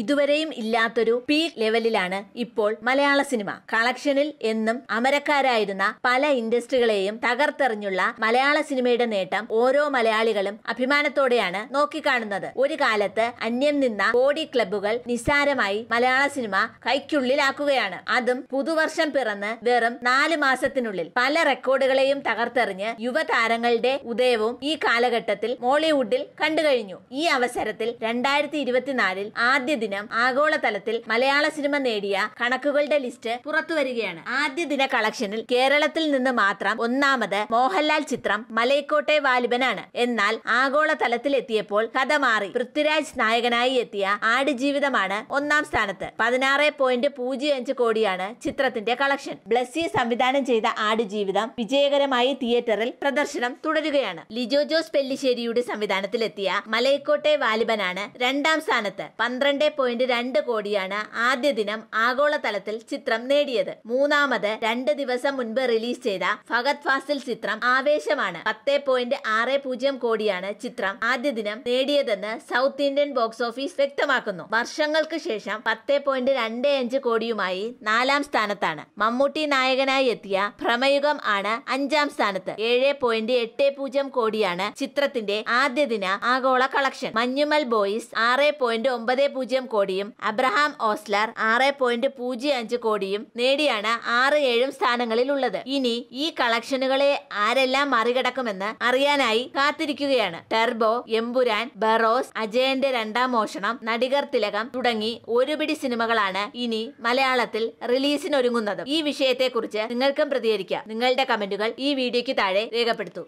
ഇതുവരെയും ഇല്ലാത്തൊരു പീക്ക് ലെവലിലാണ് ഇപ്പോൾ മലയാള സിനിമ കളക്ഷനിൽ എന്നും അമരക്കാരായിരുന്ന പല ഇൻഡസ്ട്രികളെയും തകർത്തെറിഞ്ഞുള്ള മലയാള സിനിമയുടെ നേട്ടം ഓരോ മലയാളികളും അഭിമാനത്തോടെയാണ് നോക്കിക്കാണുന്നത് ഒരു കാലത്ത് അന്യം നിന്ന ബോഡി ക്ലബ്ബുകൾ നിസ്സാരമായി മലയാള സിനിമ കൈക്കുള്ളിലാക്കുകയാണ് അതും പുതുവർഷം പിറന്ന് വെറും നാല് മാസത്തിനുള്ളിൽ പല റെക്കോർഡുകളെയും തകർത്തെറിഞ്ഞ് യുവതാരങ്ങളുടെ ഉദയവും ഈ കാലഘട്ടത്തിൽ മോളിവുഡിൽ കണ്ടുകഴിഞ്ഞു ഈ അവസരത്തിൽ രണ്ടായിരത്തി ഇരുപത്തിനാലിൽ ആദ്യ ദിനം ആഗോളതലത്തിൽ മലയാള സിനിമ നേടിയ കണക്കുകളുടെ ലിസ്റ്റ് പുറത്തു വരികയാണ് ആദ്യ ദിന കളക്ഷനിൽ കേരളത്തിൽ നിന്ന് മാത്രം ഒന്നാമത് മോഹൻലാൽ ചിത്രം മലയക്കോട്ടെ വാലിബനാണ് എന്നാൽ ആഗോളതലത്തിൽ എത്തിയപ്പോൾ കഥ മാറി പൃഥ്വിരാജ് നായകനായി എത്തിയ ആടുജീവിതമാണ് ഒന്നാം സ്ഥാനത്ത് പതിനാറ് പോയിന്റ് പൂജ്യം അഞ്ച് കോടിയാണ് ചിത്രത്തിന്റെ കളക്ഷൻ ബ്ലസ്സി സംവിധാനം ചെയ്ത ആടുജീവിതം വിജയകരമായി തിയേറ്ററിൽ പ്രദർശനം തുടരുകയാണ് ലിജോ ജോസ് പെല്ലിശ്ശേരിയുടെ സംവിധാനത്തിലെത്തിയ മലയക്കോട്ടെ വാലിബനാണ് രണ്ടാം സ്ഥാനത്ത് പന്ത്രണ്ട് പോയിന്റ് രണ്ട് കോടിയാണ് ആദ്യ ദിനം ആഗോളതലത്തിൽ ചിത്രം നേടിയത് മൂന്നാമത് രണ്ട് ദിവസം മുൻപ് റിലീസ് ചെയ്ത ഫഗത് ഫാസിൽ ചിത്രം ആവേശമാണ് പത്ത് പോയിന്റ് ആറ് പൂജ്യം കോടിയാണ് ചിത്രം ആദ്യ ദിനം നേടിയതെന്ന് സൗത്ത് ഇന്ത്യൻ ബോക്സ് ഓഫീസ് വ്യക്തമാക്കുന്നു വർഷങ്ങൾക്ക് ശേഷം പത്ത് പോയിന്റ് രണ്ട് അഞ്ച് കോടിയുമായി നാലാം സ്ഥാനത്താണ് മമ്മൂട്ടി നായകനായി എത്തിയ ഭ്രമയുഗം ആണ് അഞ്ചാം സ്ഥാനത്ത് ഏഴ് പോയിന്റ് എട്ട് പൂജ്യം കോടിയാണ് ചിത്രത്തിന്റെ ആദ്യ ദിന ആഗോള കളക്ഷൻ മഞ്ഞുമൽ ബോയ്സ് ആറ് പോയിന്റ് ഒമ്പത് പൂജ്യം പൂജ്യം കോടിയും അബ്രഹാം ഓസ്ലർ ആറ് പോയിന്റ് പൂജ്യം അഞ്ച് കോടിയും നേടിയാണ് ആറ് ഏഴും സ്ഥാനങ്ങളിൽ ഉള്ളത് ഇനി ഈ കളക്ഷനുകളെ ആരെല്ലാം മറികടക്കുമെന്ന് അറിയാനായി കാത്തിരിക്കുകയാണ് ടെർബോ എമ്പുരാൻ ബറോസ് അജയന്റെ രണ്ടാം മോഷണം നടികർ തിലകം തുടങ്ങി ഒരുപിടി സിനിമകളാണ് ഇനി മലയാളത്തിൽ റിലീസിനൊരുങ്ങുന്നത് ഈ വിഷയത്തെക്കുറിച്ച് നിങ്ങൾക്കും പ്രതികരിക്കാം നിങ്ങളുടെ കമന്റുകൾ ഈ വീഡിയോയ്ക്ക് താഴെ രേഖപ്പെടുത്തു